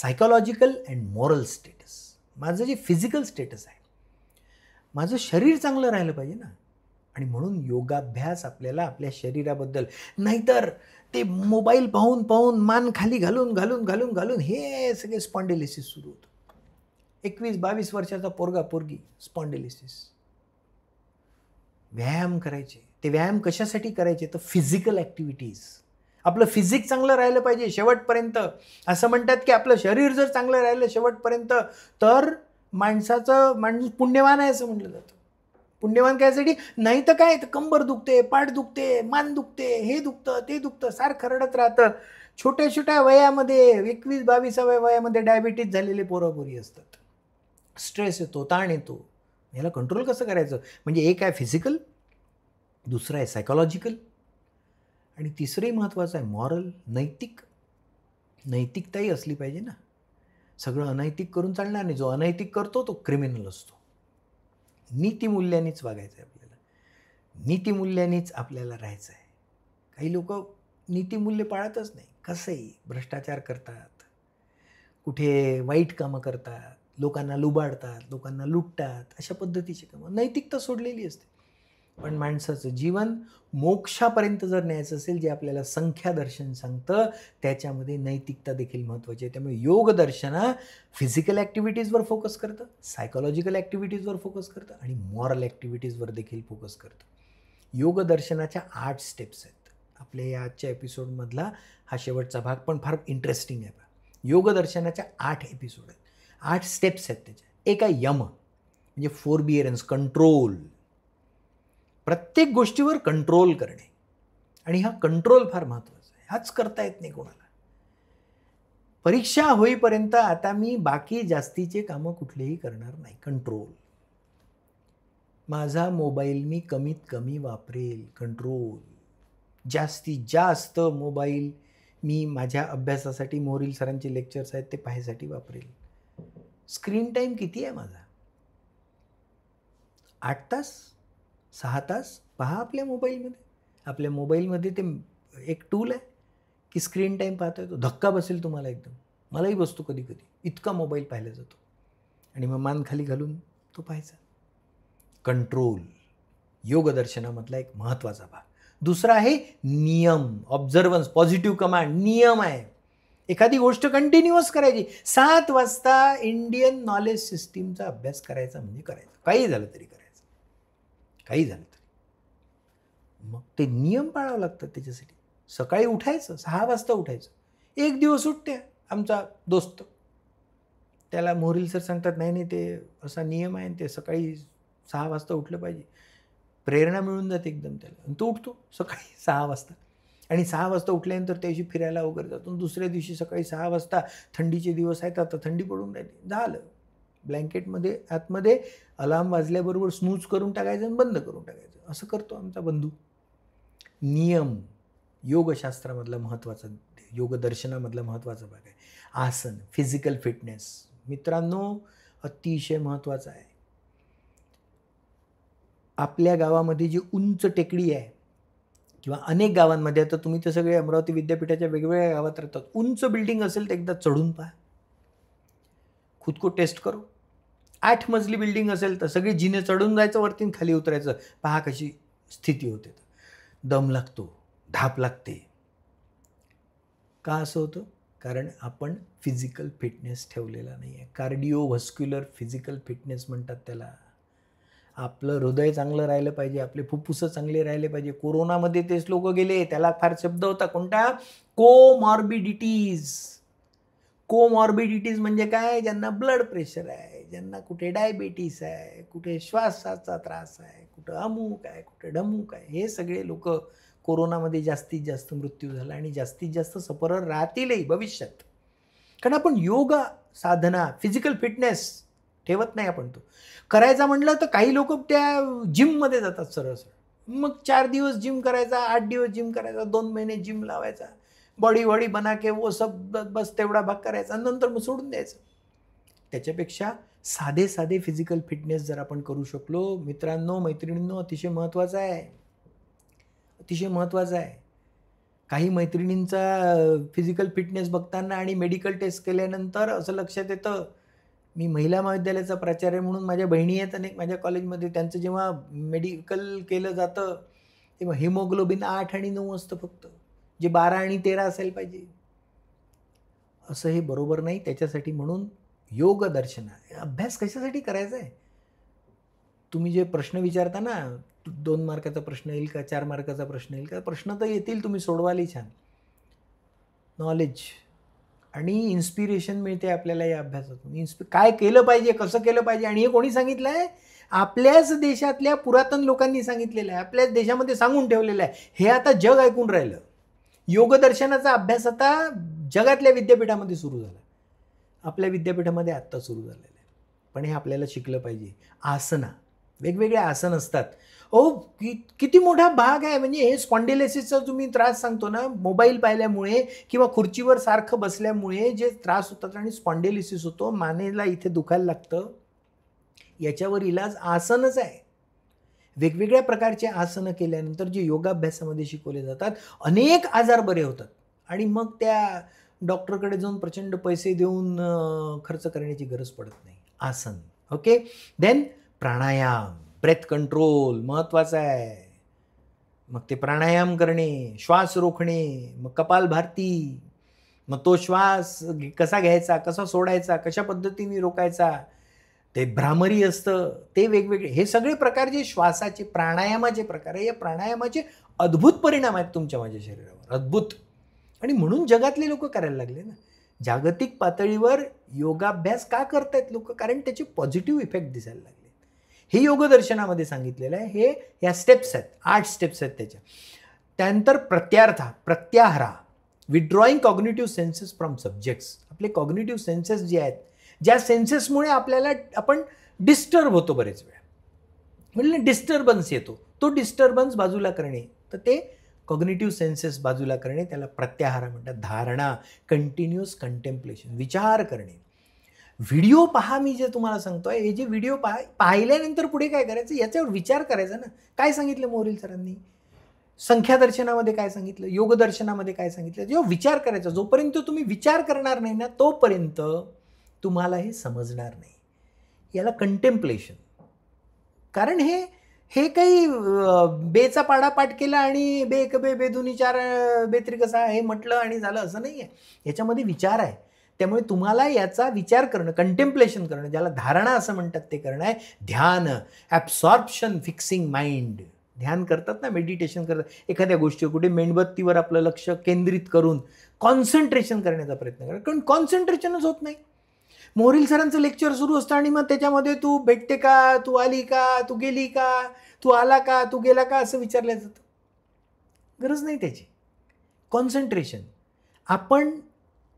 psychological and moral status माझं जे फिजिकल स्टेटस आहे माझं शरीर चांगलं राहिलं पाहिजे ना आणि म्हणून योगाभ्यास आपल्याला आपल्या शरीराबद्दल नाहीतर ते मोबाईल पाहून पाहून मान खाली घालून घालून घालून घालून हे सगळे स्पॉन्डेलिसिस सुरू होतं एकवीस बावीस वर्षाचा पोरगा पोरगी स्पॉन्डेलिसिस व्यायाम करायचे ते व्यायाम कशासाठी करायचे तर फिजिकल ॲक्टिव्हिटीज आपलं फिजिक चांगलं राहिलं पाहिजे शेवटपर्यंत असं म्हणतात की आपलं शरीर जर चांगलं राहिलं शेवटपर्यंत तर माणसाचं माणूस पुण्यवान आहे असं म्हटलं जातं पुण्यवान करायसाठी नाही तर काय कंबर दुखते पाठ दुखते मान दुखते हे दुखतं ते दुखतं सार खरडत राहतं छोट्या छोट्या वयामध्ये एकवीस बावीसाव्या वयामध्ये डायबिटीज झालेले पोरापोरी असतात स्ट्रेस येतो ताण येतो ह्याला कंट्रोल कसं करायचं म्हणजे एक आहे फिजिकल दुसरं आहे सायकोलॉजिकल आणि तिसरंही महत्त्वाचं आहे मॉरल नैतिक नैतिकताही असली पाहिजे ना सगळं अनैतिक करून चालणार नाही जो अनैतिक करतो तो क्रिमिनल असतो नीतिमूल्यानेच वागायचं आहे आपल्याला नीतिमूल्यानेच आपल्याला राहायचं आहे काही लोक नीतीमूल्य पाळतच नाही कसंही भ्रष्टाचार करतात कुठे वाईट कामं करतात लोकांना लुबाडतात लोकांना लुटतात अशा पद्धतीची कामं नैतिकता सोडलेली असते पण माणसाचं जीवन मोक्षापर्यंत जर न्यायचं असेल जे आपल्याला संख्या दर्शन सांगतं त्याच्यामध्ये नैतिकता देखील महत्त्वाची आहे त्यामुळे योग फिजिकल ॲक्टिव्हिटीजवर फोकस करतं सायकोलॉजिकल ॲक्टिव्हिटीजवर फोकस करतं आणि मॉरल ॲक्टिव्हिटीजवर देखील फोकस करतं योग दर्शनाच्या आठ स्टेप्स आहेत आपल्या या आजच्या एपिसोडमधला हा शेवटचा भाग पण फार इंटरेस्टिंग आहे योग दर्शनाच्या आठ एपिसोड आहेत आठ स्टेप्स आहेत त्याच्या एक आहे यम म्हणजे फोर बिअरन्स कंट्रोल प्रत्येक गोष्टीवर कंट्रोल करणे आणि हा कंट्रोल फार महत्त्वाचा आहे हाच करता येत नाही कोणाला परीक्षा होईपर्यंत आता मी बाकी जास्तीचे कामं कुठलेही करणार नाही कंट्रोल माझा मोबाईल मी कमीत कमी वापरेल कंट्रोल जास्तीत जास्त मोबाईल मी माझ्या अभ्यासासाठी मोरील सरांचे लेक्चर्स आहेत ते पाहायसाठी वापरेल स्क्रीन टाईम किती आहे माझा आठ तास सहा तास पहा आपल्या मोबाईलमध्ये आपल्या मोबाईलमध्ये ते एक टूल आहे की स्क्रीन टाईम पाहता येतो धक्का बसेल तुम्हाला एकदम मलाही बसतो कधी कधी इतका मोबाईल पाहिला जातो आणि मग मान खाली घालून तो पाहायचा कंट्रोल योगदर्शनामधला एक महत्त्वाचा भाग दुसरा आहे नियम ऑब्झर्वन्स पॉझिटिव्ह कमांड नियम आहे एखादी गोष्ट कंटिन्युअस करायची सात वाजता इंडियन नॉलेज सिस्टीमचा अभ्यास करायचा म्हणजे करायचा काही झालं तरी करायचं काही झालं तरी मग ते नियम पाळावं लागतात त्याच्यासाठी सकाळी उठायचं सहा वाजता उठायचं एक दिवस उठते आमचा दोस्त त्याला मोहरील सर सांगतात नाही नाही ते असा नियम आहे ते सकाळी सहा वाजता उठलं पाहिजे प्रेरणा मिळून जाते एकदम त्याला आणि तो उठतो सकाळी सहा वाजता आणि सहा वाजता उठल्यानंतर त्या फिरायला वगैरे जातो दुसऱ्या दिवशी सकाळी सहा वाजता थंडीचे दिवस आहेत आता थंडी पडून राहिली झालं ब्लँकेटमध्ये आतमध्ये अलार्म वाजल्याबरोबर स्नूज करून टाकायचं आणि बंद करून टाकायचं असं करतो आमचा बंधू नियम योगशास्त्रामधला महत्त्वाचा योगदर्शनामधला महत्त्वाचा भाग आहे आसन फिजिकल फिटनेस मित्रांनो अतिशय महत्त्वाचा आहे आपल्या गावामध्ये जी उंच टेकडी आहे किंवा अनेक गावांमध्ये आता तुम्ही तर सगळे अमरावती विद्यापीठाच्या वेगवेगळ्या गावात राहतात उंच बिल्डिंग असेल तर एकदा चढून पहा खुदको टेस्ट करो आठ मजली बिल्डिंग असेल तर सगळी जिने चढून जायचं वरती खाली उतरायचं पहा कशी स्थिती होते दम लागतो धाप लागते का असं होतं कारण आपण फिजिकल फिटनेस ठेवलेला नाही आहे कार्डिओव्हस्क्युलर फिजिकल फिटनेस म्हणतात त्याला आपलं हृदय चांगलं राहिलं पाहिजे आपले फुफ्फुसं चांगले राहिले पाहिजे कोरोनामध्ये तेच लोक गेले त्याला फार शब्द होता कोणता कोमॉर्बिडिटीज कोमॉर्बिडिटीज म्हणजे काय ज्यांना ब्लड प्रेशर आहे ज्यांना कुठे डायबेटीस आहे कुठे श्वासाचा त्रास आहे कुठं अमुक आहे कुठे डमूक आहे हे सगळे लोक कोरोनामध्ये जास्तीत जास्त मृत्यू झाला आणि जास्तीत जास्त सफर राहतीलही भविष्यात कारण आपण योगा साधना फिजिकल फिटनेस ठेवत नाही आपण तो करायचा म्हटलं तर काही लोक त्या जिममध्ये जातात सरळ सरळ मग चार दिवस जिम करायचा आठ दिवस जिम करायचा दोन महिने जिम लावायचा बॉडी वॉडी बना के वो सब बस तेवढा भाग करायचा नंतर मग सोडून द्यायचं त्याच्यापेक्षा साधे साधे फिजिकल फिटनेस जर आपण करू शकलो मित्रांनो मैत्रिणींनो अतिशय महत्त्वाचं आहे अतिशय महत्त्वाचं आहे काही मैत्रिणींचा फिजिकल फिटनेस बघताना आणि मेडिकल टेस्ट केल्यानंतर असं लक्षात येतं मी महिला महाविद्यालयाचा प्राचार्य म्हणून माझ्या बहिणी आहेत अनेक माझ्या कॉलेजमध्ये त्यांचं जेव्हा मेडिकल केलं जातं तेव्हा हिमोग्लोबिन आठ आणि नऊ असतं फक्त जे बारा आणि तेरा असायला पाहिजे असं हे बरोबर नाही त्याच्यासाठी म्हणून योग दर्शन अभ्यास कशासाठी करायचा आहे तुम्ही जे प्रश्न विचारता ना दोन मार्काचा प्रश्न येईल का चार मार्काचा प्रश्न येईल का प्रश्न तर येतील तुम्ही सोडवाली छान नॉलेज आणि इन्स्पिरेशन मिळते आपल्याला या अभ्यासातून इन्स्पि काय केलं पाहिजे कसं केलं पाहिजे आणि हे कोणी सांगितलं आहे आपल्याच देशातल्या पुरातन लोकांनी सांगितलेलं आहे आपल्याच देशामध्ये सांगून ठेवलेलं आहे हे आता जग ऐकून राहिलं योगदर्शनाचा अभ्यास आता जगातल्या विद्यापीठामध्ये सुरू झाला आपल्या विद्यापीठामध्ये आत्ता सुरू झालेलं आहे पण हे आपल्याला शिकलं पाहिजे आसना वेगवेगळे आसन असतात ओ कि किती मोठा भाग आहे म्हणजे हे स्पॉन्डेलेसिसचा तुम्ही त्रास सांगतो ना मोबाईल पाहिल्यामुळे किंवा खुर्चीवर सारखं बसल्यामुळे जे त्रास होतात आणि स्पॉन्डेलिसिस होतो मानेला इथे दुखायला लागतं याच्यावर इलाज आसनच आहे वेगवेगळ्या प्रकारचे आसनं केल्यानंतर जे योगाभ्यासामध्ये शिकवले जातात अनेक आजार बरे होतात आणि मग त्या डॉक्टरकडे जाऊन प्रचंड पैसे देऊन खर्च करण्याची गरज पडत नाही आसन okay then pranayama breath control महत्त्वाचा आहे मग ते प्राणायाम करणे श्वास रोखणे मग कपाल भारती मग तो श्वास कसा घ्यायचा कसा सोडायचा कशा पद्धतीने रोखायचा ते भ्रामरी असतं ते वेगवेगळे हे सगळे प्रकार जे श्वासाचे प्राणायामाचे प्रकार आहे या प्राणायामाचे अद्भुत परिणाम आहेत तुमच्या माझ्या शरीरावर अद्भुत आणि म्हणून जगातले लोक करायला लागले ना जागतिक पातळीवर योगाभ्यास का करतायत लोक कारण त्याचे पॉझिटिव्ह इफेक्ट दिसायला लागले हे योगदर्शनामध्ये सांगितलेलं आहे हे ह्या स्टेप्स आहेत आठ स्टेप्स आहेत त्याच्या त्यानंतर प्रत्यार्था pratyahara withdrawing cognitive senses from subjects आपले कॉग्नेटिव्ह सेन्सेस जे आहेत ज्या सेन्सेसमुळे आपल्याला आपण डिस्टर्ब होतो बरेच वेळा म्हणजे डिस्टर्बन्स येतो तो डिस्टर्बन्स बाजूला करणे तर ते कॉग्नेटिव्ह सेन्सेस बाजूला करणे त्याला प्रत्याहार म्हणतात धारणा कंटिन्युअस कंटेम्प्लेशन विचार करणे व्हिडिओ पहा मी जे तुम्हाला सांगतो आहे हे जे व्हिडिओ पहा पाहिल्यानंतर पुढे काय करायचं याच्यावर विचार करायचा ना काय सांगितलं मोरील सरांनी संख्यादर्शनामध्ये काय सांगितलं योगदर्शनामध्ये काय सांगितलं जेव्हा विचार करायचा जोपर्यंत तुम्ही विचार करणार नाही ना तोपर्यंत तुम्हाला हे समजणार नाही याला कंटेम्प्लेशन कारण हे हे काही बेचा पाडा केला आणि बे एक बे बेदुनी चार बेत्री कसा हे म्हटलं आणि झालं असं नाही आहे याच्यामध्ये विचार आहे त्यामुळे तुम्हाला याचा विचार करणं कंटेम्प्लेशन करणं ज्याला धारणा असं म्हणतात ते करणं आहे ध्यान ॲब्सॉर्प्शन फिक्सिंग माइंड ध्यान करतात ना मेडिटेशन करतात एखाद्या गोष्टी कुठे मेणबत्तीवर आपलं लक्ष केंद्रित करून कॉन्सन्ट्रेशन करण्याचा प्रयत्न करा कारण कॉन्सन्ट्रेशनच होत नाही मोरील सरांचं लेक्चर सुरू असतं आणि मग त्याच्यामध्ये तू भेटते का तू आली का तू गेली का तू आला का तू गेला का असं विचारलं जातं गरज नाही त्याची कॉन्सन्ट्रेशन आपण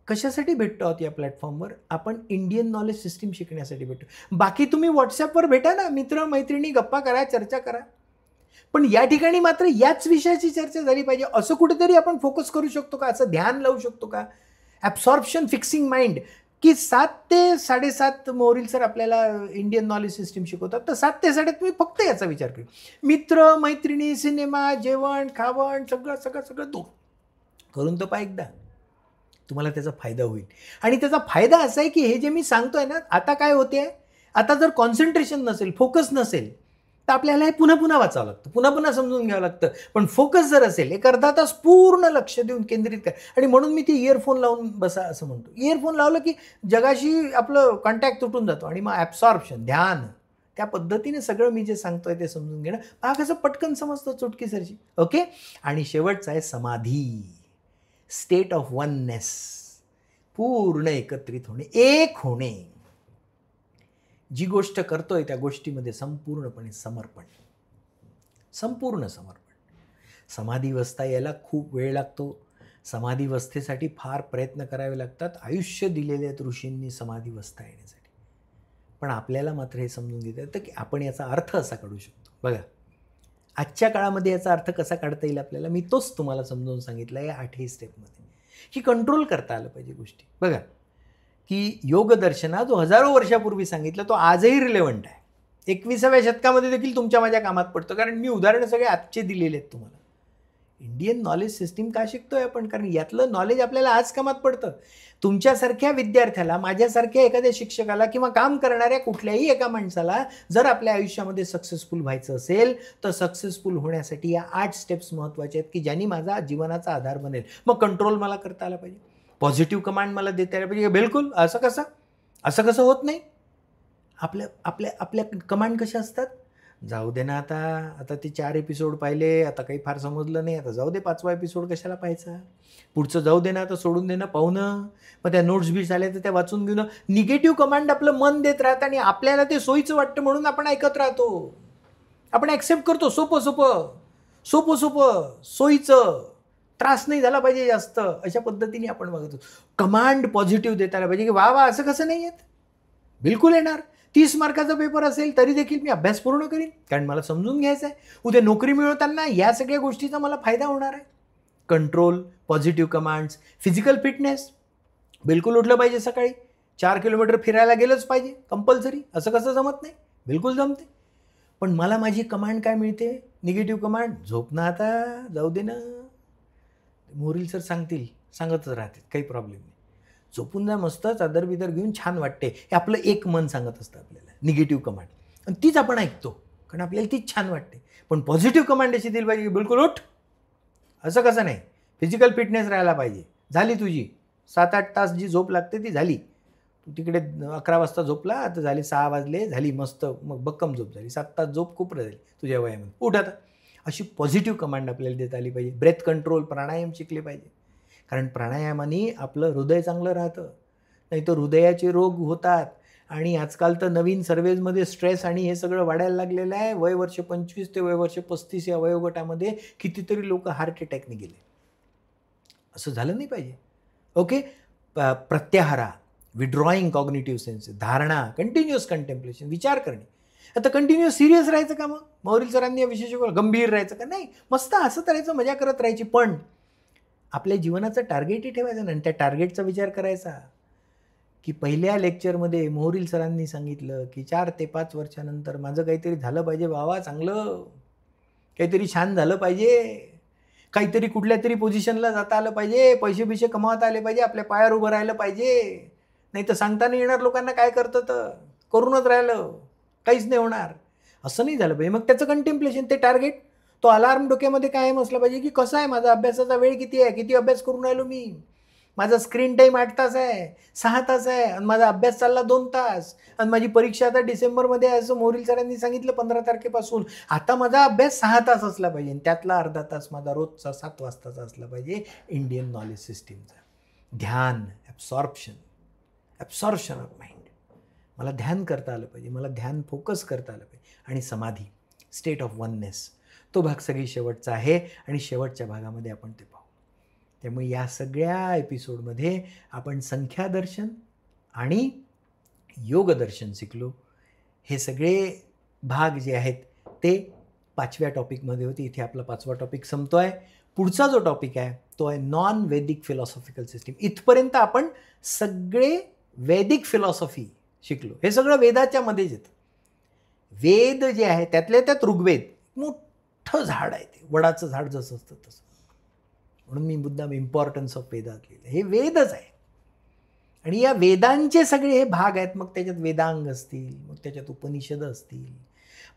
कशासाठी भेटतो आहोत या प्लॅटफॉर्मवर आपण इंडियन नॉलेज सिस्टीम शिकण्यासाठी भेटतो बाकी तुम्ही व्हॉट्सॲपवर भेटा ना मित्र मैत्रिणी गप्पा करा चर्चा करा पण या ठिकाणी मात्र याच विषयाची चर्चा झाली पाहिजे असं कुठेतरी आपण फोकस करू शकतो का असं ध्यान लावू शकतो का ॲब्सॉर्प्शन फिक्सिंग माइंड की सात ते साडेसात मोरील सर आपल्याला इंडियन नॉलेज सिस्टीम शिकवतात तर सात ते साडेत तुम्ही फक्त याचा विचार करेन मित्र मैत्रिणी सिनेमा जेवण खावण सगळं सगळं सगळं तो करून तो पा एकदा तुम्हाला त्याचा फायदा होईल आणि त्याचा फायदा असा आहे की हे जे मी सांगतोय ना आता काय होते आता जर कॉन्सन्ट्रेशन नसेल फोकस नसेल तर आपल्याला हे पुन्हा पुन्हा वाचावं लागतं पुन्हा पुन्हा समजून घ्यावं लागतं पण फोकस जर असेल एक अर्धा तास पूर्ण लक्ष देऊन केंद्रित कर आणि म्हणून मी ती इयरफोन लावून बसा असं म्हणतो इयरफोन लावलं की जगाशी आपलं कॉन्टॅक्ट तुटून जातो आणि मग ॲब्सॉर्प्शन ध्यान त्या पद्धतीने सगळं मी जे सांगतोय ते समजून घेणं हा कसं पटकन समजतो चुटकीसरशी ओके आणि शेवटचं आहे समाधी स्टेट ऑफ वननेस पूर्ण एकत्रित होणे एक होणे जी गोष्ट करतोय त्या गोष्टीमध्ये संपूर्णपणे समर्पण संपूर्ण समर्पण समाधीवस्था यायला खूप वेळ लागतो समाधीवस्थेसाठी फार प्रयत्न करावे लागतात आयुष्य दिलेले आहेत ऋषींनी समाधीवस्था येण्यासाठी पण आपल्याला मात्र हे समजून घेत येतं की आपण याचा अर्थ असा काढू शकतो बघा आजच्या काळामध्ये याचा अर्थ कसा काढता येईल आपल्याला मी तोच तुम्हाला समजावून सांगितला या आठही स्टेपमध्ये की कंट्रोल करता आलं पाहिजे गोष्टी बघा की योगदर्शना जो हजारो वर्षापूर्वी सांगितलं तो आजही रिलेवंट आहे एकविसाव्या शतकामध्ये देखील तुमच्या माझ्या कामात पडतो कारण मी उदाहरणं सगळे आजचे दिलेले आहेत तुम्हाला इंडियन नॉलेज सिस्टीम का शिकतोय आपण कारण यातलं नॉलेज आपल्याला आज कामात पडतं तुमच्यासारख्या विद्यार्थ्याला माझ्यासारख्या एखाद्या शिक्षकाला किंवा काम करणाऱ्या कुठल्याही एका माणसाला जर आपल्या आयुष्यामध्ये सक्सेसफुल व्हायचं असेल तर सक्सेसफुल होण्यासाठी या आठ स्टेप्स महत्त्वाचे आहेत की ज्यांनी माझा जीवनाचा आधार बनेल मग कंट्रोल मला करता आला पाहिजे पॉझिटिव्ह कमांड मला देता यायला पाहिजे म्हणजे बिलकुल असं कसं असं कसं होत नाही आपल्या आपल्या आपल्या कमांड कशा असतात जाऊ दे ना आता आता ते चार एपिसोड पाहिले आता काही फार समजलं नाही आता जाऊ दे पाचवा एपिसोड कशाला पाहायचा पुढचं जाऊ दे ना आता सोडून देणं पाहुणं मग त्या नोट्स बी आल्या तर त्या वाचून घेऊन निगेटिव्ह कमांड आपलं मन देत राहतं आणि आपल्याला ते सोयीचं वाटतं म्हणून आपण ऐकत राहतो आपण ॲक्सेप्ट करतो सोपं सोपं सोपं सोपं सोयीचं त्रास नाही झाला पाहिजे जास्त अशा पद्धतीने आपण बघत होतो कमांड पॉझिटिव्ह देताना पाहिजे की वा वा असं कसं नाही येत बिलकुल येणार तीस मार्काचा पेपर असेल तरी देखील मी अभ्यास पूर्ण करीन कारण मला समजून घ्यायचं आहे उद्या नोकरी मिळवताना या सगळ्या गोष्टीचा मला फायदा होणार आहे control positive commands physical fitness बिलकुल उठलं पाहिजे सकाळी चार किलोमीटर फिरायला गेलंच पाहिजे कंपल्सरी असं कसं जमत नाही बिलकुल जमते पण मला माझी कमांड काय मिळते निगेटिव्ह कमांड झोप ना आता जाऊ दे ना मोरील सर सांगतील सांगतच राहतात काही प्रॉब्लेम नाही झोपून जा मस्त चादर बिदर घेऊन छान वाटते हे आपलं एक मन सांगत असतं आपल्याला निगेटिव्ह कमांड आणि तीच आपण ऐकतो कारण आपल्याला तीच छान वाटते पण पॉझिटिव्ह कमांड अशी दिली पाहिजे बिलकुल उठ असं कसं नाही फिजिकल फिटनेस राहायला पाहिजे झाली तुझी सात आठ तास जी झोप लागते ती झाली तू तिकडे अकरा वाजता झोपला आता झाली सहा वाजले झाली मस्त मग बक्कम झोप झाली सात तास झोप खूप झाली तुझ्या वयामध्ये उठ आता अशी पॉझिटिव्ह कमांड आपल्याला देता आली पाहिजे ब्रेथ कंट्रोल प्राणायाम शिकले पाहिजे कारण प्राणायामाने आपलं हृदय चांगलं राहतं नाही तर हृदयाचे रोग होतात आणि आजकाल तर नवीन सर्वेजमध्ये स्ट्रेस आणि हे सगळं वाढायला लागलेलं आहे वय वर्ष पंचवीस ते वय वर्ष पस्तीस या वयोगटामध्ये कितीतरी लोक हार्ट अटॅकने गेले असं झालं नाही पाहिजे okay pratyahara withdrawing cognitive sense dharana continuous contemplation विचार करणे आता कंटिन्यू सिरियस राहायचं का मग मौरील सरांनी या विशेष गंभीर राहायचं का नाही मस्त हसत राहायचं मजा करत राहायची पण आपल्या जीवनाचं टार्गेटही ठेवायचं आणि त्या टार्गेटचा विचार करायचा की पहिल्या लेक्चरमध्ये मोहरील सरांनी सांगितलं की चार ते पाच वर्षानंतर माझं काहीतरी झालं पाहिजे वावा चांगलं काहीतरी छान झालं पाहिजे काहीतरी कुठल्या तरी पोझिशनला जाता आलं पाहिजे पैसे बिसे कमावता आले पाहिजे आपल्या पायावर उभं राहिलं पाहिजे नाही तर सांगताना येणार लोकांना काय करतं तर करूनच राहिलं काहीच नाही होणार असं नाही झालं पाहिजे मग त्याचं कंटेम्प्लेशन ते टार्गेट तो अलार्म डोक्यामध्ये कायम असला पाहिजे की कसा आहे माझा अभ्यासाचा वेळ किती आहे किती अभ्यास करून राहिलो मी माझा स्क्रीन टाईम आठ तास आहे सहा तास आहे आणि माझा अभ्यास चालला दोन तास आणि माझी परीक्षा आता डिसेंबरमध्ये आहे असं मोरील सरांनी सांगितलं पंधरा तारखेपासून आता माझा अभ्यास सहा तास असला पाहिजे आणि त्यातला अर्धा तास माझा रोजचा सात वाजताचा असला पाहिजे इंडियन नॉलेज सिस्टीमचा ध्यान ॲब्सॉर्प्शन ॲब्सॉर्प्शन ऑफ माइंड मला ध्यान करता आलं पाहिजे मला ध्यान फोकस करता आलं पाहिजे आणि समाधी स्टेट ऑफ वननेस तो भाग सगळी शेवटचा आहे आणि शेवटच्या भागामध्ये आपण ते पाहू त्यामुळे या सगळ्या एपिसोडमध्ये आपण संख्यादर्शन आणि योगदर्शन शिकलो हे सगळे भाग जे आहेत ते पाचव्या टॉपिकमध्ये होते इथे आपला पाचवा टॉपिक संपतो आहे पुढचा जो टॉपिक आहे तो आहे नॉन वैदिक फिलॉसॉफिकल सिस्टीम इथपर्यंत आपण सगळे वैदिक फिलॉसॉफी शिकलो हे सगळं वेदाच्या मध्येच येतं वेद जे आहे त्यातले त्यात ऋग्वेद मोठं झाड आहे ते वडाचं झाड जसं असतं तसं म्हणून मी मुद्दाम इम्पॉर्टन्स ऑफ वेदात लिहिलं हे वेदच आहे आणि या वेदांचे सगळे हे भाग आहेत मग त्याच्यात वेदांग असतील मग त्याच्यात उपनिषद असतील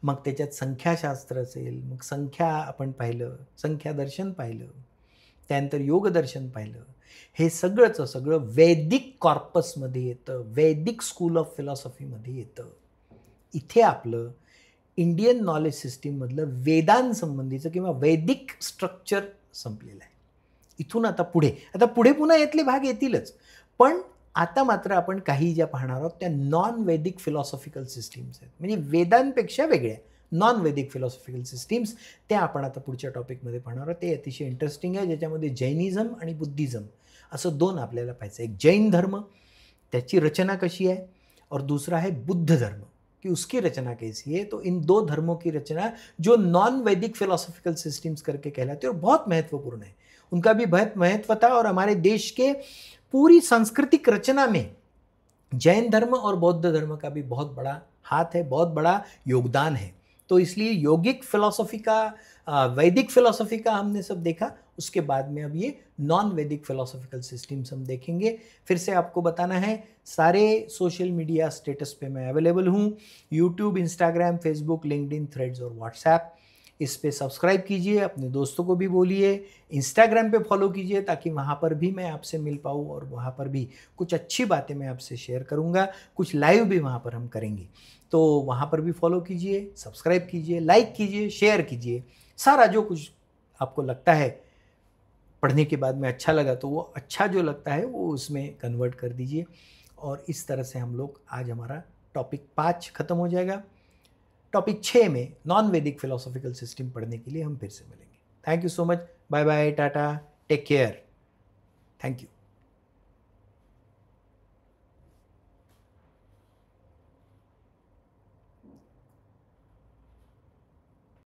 मग त्याच्यात संख्याशास्त्र असेल मग संख्या आपण पाहिलं संख्या दर्शन पाहिलं त्यानंतर योगदर्शन पाहिलं हे सगळंच सगळं वैदिक कॉर्पसमध्ये येतं वैदिक स्कूल ऑफ फिलॉसॉफीमध्ये येतं इथे आपलं इंडियन नॉलेज सिस्टीममधलं वेदांसंबंधीचं किंवा वैदिक स्ट्रक्चर संपलेलं आहे इथून आता पुढे आता पुढे पुन्हा येतले भाग येतीलच पण आता मात्र आपण काही ज्या पाहणार आहोत त्या नॉन वैदिक फिलॉसॉफिकल सिस्टीम्स आहेत म्हणजे वेदांपेक्षा वेगळ्या नॉन वैदिक फिलॉसॉफिकल सिस्टीम्स त्या आपण आता पुढच्या टॉपिकमध्ये पाहणार आहोत ते अतिशय इंटरेस्टिंग आहे ज्याच्यामध्ये जैनिझम आणि बुद्धिझम असं दोन आपल्याला पाहिजे एक जैन धर्म त्याची रचना कशी है और दूसरा है बुद्ध धर्म कि उसकी रचना कैसी है तो इन दो धर्मों की रचना जो नॉन वैदिक फिलोसॉफिकल सिस्टम्स करके कहलाते हैं और बहुत महत्वपूर्ण है उनका भी बहुत महत्व था और हमारे देश के पूरी सांस्कृतिक रचना में जैन धर्म और बौद्ध धर्म का भी बहुत बड़ा हाथ है बहुत बड़ा योगदान है तो इसलिए योगिक फिलोसॉफी का वैदिक फिलोसॉफी का हमने सब देखा उसके बाद में अब ये नॉन वैदिक फिलोसॉफिकल सिस्टम्स हम देखेंगे फिर से आपको बताना है सारे सोशल मीडिया स्टेटस पे मैं अवेलेबल हूँ YouTube Instagram Facebook LinkedIn Threads और व्हाट्सएप इस पर सब्सक्राइब कीजिए अपने दोस्तों को भी बोलिए इंस्टाग्राम पे फॉलो कीजिए ताकि वहाँ पर भी मैं आपसे मिल पाऊँ और वहाँ पर भी कुछ अच्छी बातें मैं आपसे शेयर करूँगा कुछ लाइव भी वहाँ पर हम करेंगे तो वहाँ पर भी फॉलो कीजिए सब्सक्राइब कीजिए लाइक कीजिए शेयर कीजिए सारा जो कुछ आपको लगता है पढ़ने के बाद में अच्छा लगा तो वो अच्छा जो लगता है वो उसमें कन्वर्ट कर दीजिए और इस तरह से हम लोग आज हमारा टॉपिक पाँच ख़त्म हो जाएगा टॉपिक छः में नॉन वैदिक फिलोसॉफिकल सिस्टम पढ़ने के लिए हम फिर से मिलेंगे thank you so much bye bye tata take care thank you